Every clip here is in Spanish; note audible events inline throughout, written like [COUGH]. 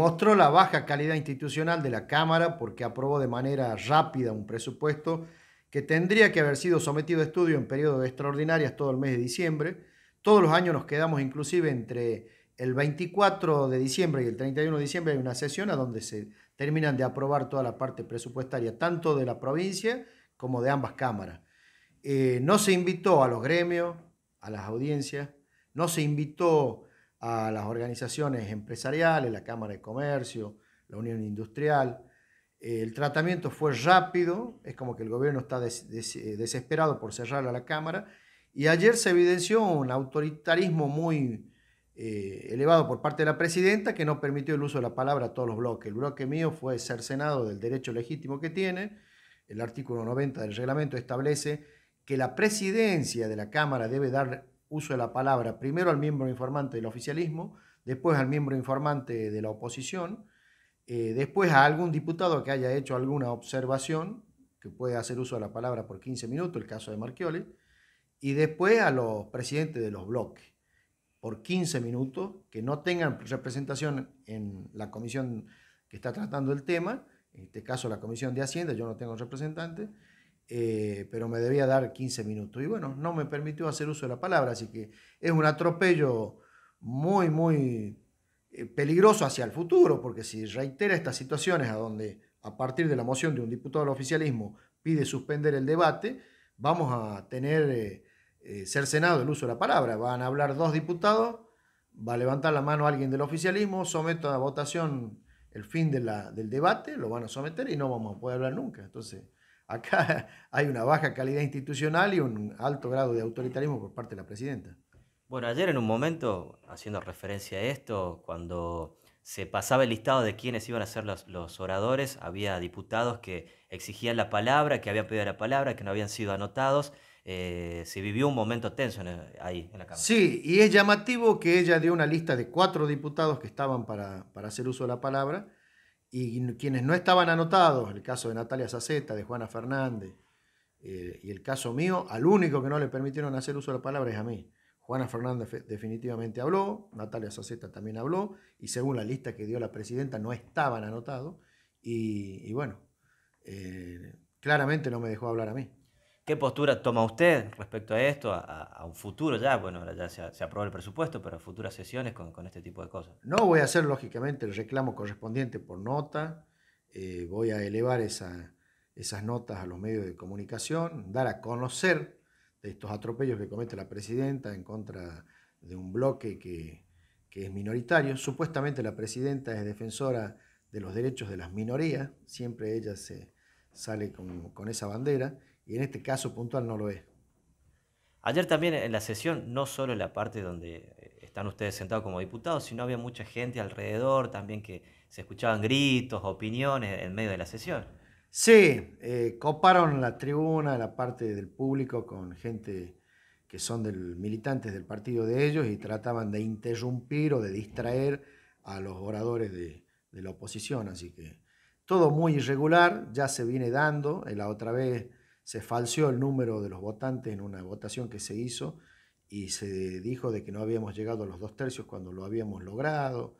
mostró la baja calidad institucional de la Cámara porque aprobó de manera rápida un presupuesto que tendría que haber sido sometido a estudio en periodos extraordinarios extraordinarias todo el mes de diciembre. Todos los años nos quedamos inclusive entre el 24 de diciembre y el 31 de diciembre hay una sesión a donde se terminan de aprobar toda la parte presupuestaria, tanto de la provincia como de ambas cámaras. Eh, no se invitó a los gremios, a las audiencias, no se invitó a las organizaciones empresariales, la Cámara de Comercio, la Unión Industrial. Eh, el tratamiento fue rápido, es como que el gobierno está eh, desesperado por cerrar a la Cámara, y ayer se evidenció un autoritarismo muy eh, elevado por parte de la presidenta que no permitió el uso de la palabra a todos los bloques. El bloque mío fue cercenado del derecho legítimo que tiene. El artículo 90 del reglamento establece que la presidencia de la Cámara debe dar uso de la palabra primero al miembro informante del oficialismo, después al miembro informante de la oposición, eh, después a algún diputado que haya hecho alguna observación, que puede hacer uso de la palabra por 15 minutos, el caso de Marchioli, y después a los presidentes de los bloques, por 15 minutos, que no tengan representación en la comisión que está tratando el tema, en este caso la comisión de Hacienda, yo no tengo representante, eh, pero me debía dar 15 minutos. Y bueno, no me permitió hacer uso de la palabra, así que es un atropello muy, muy eh, peligroso hacia el futuro, porque si reitera estas situaciones a donde a partir de la moción de un diputado del oficialismo pide suspender el debate, vamos a tener eh, eh, cercenado el uso de la palabra. Van a hablar dos diputados, va a levantar la mano alguien del oficialismo, someto a votación el fin de la, del debate, lo van a someter y no vamos a poder hablar nunca. Entonces, Acá [LAUGHS] hay una baja calidad institucional y un alto grado de autoritarismo por parte de la presidenta. Bueno, ayer en un momento, haciendo referencia a esto, cuando se pasaba el listado de quienes iban a ser los, oradores, había diputados que exigían la palabra, que habían pedido la palabra, que no habían sido anotados. Eh, se vivió un momento tenso ahí en la Cámara. Sí, y es llamativo que ella dio una lista de cuatro diputados que estaban para, para hacer uso de la palabra y quienes no estaban anotados, el caso de Natalia Saceta, de Juana Fernández eh, y el caso mío, al único que no le permitieron hacer uso de la palabra es a mí. Juana Fernández definitivamente habló, Natalia Saceta también habló, y según la lista que dio la presidenta no estaban anotados, y, bueno, eh, claramente no me dejó hablar a mí. ¿Qué postura toma usted respecto a esto, a, un futuro ya? Bueno, ya se, se aprobó el presupuesto, pero futuras sesiones con, este tipo de cosas. No voy a hacer, lógicamente, el reclamo correspondiente por nota. Eh, voy a elevar esas notas a los medios de comunicación, dar a conocer de estos atropellos que comete la presidenta en contra de un bloque que, es minoritario. Supuestamente la presidenta es defensora de los derechos de las minorías, siempre ella se sale con, con esa bandera y en este caso puntual no lo es. Ayer también en la sesión, no solo en la parte donde eh, están ustedes sentados como diputados, sino había mucha gente alrededor también que se escuchaban gritos, opiniones en medio de la sesión. Sí, eh, coparon la tribuna, la parte del público con gente que son del, militantes del partido de ellos y trataban de interrumpir o de distraer a los oradores de, de la oposición. Así que todo muy irregular, ya se viene dando. Eh, la otra vez se falseó el número de los votantes en una votación que se hizo y se dijo de que no habíamos llegado a los dos tercios cuando lo habíamos logrado.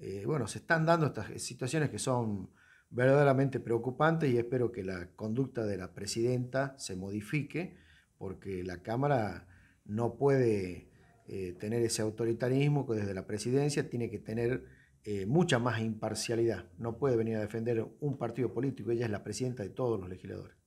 Eh, bueno, se están dando estas situaciones que son verdaderamente preocupantes y espero que la conducta de la presidenta se modifique porque la Cámara no puede eh, tener ese autoritarismo que desde la presidencia tiene que tener eh, mucha más imparcialidad. No puede venir a defender un partido político, ella es la presidenta de todos los legisladores.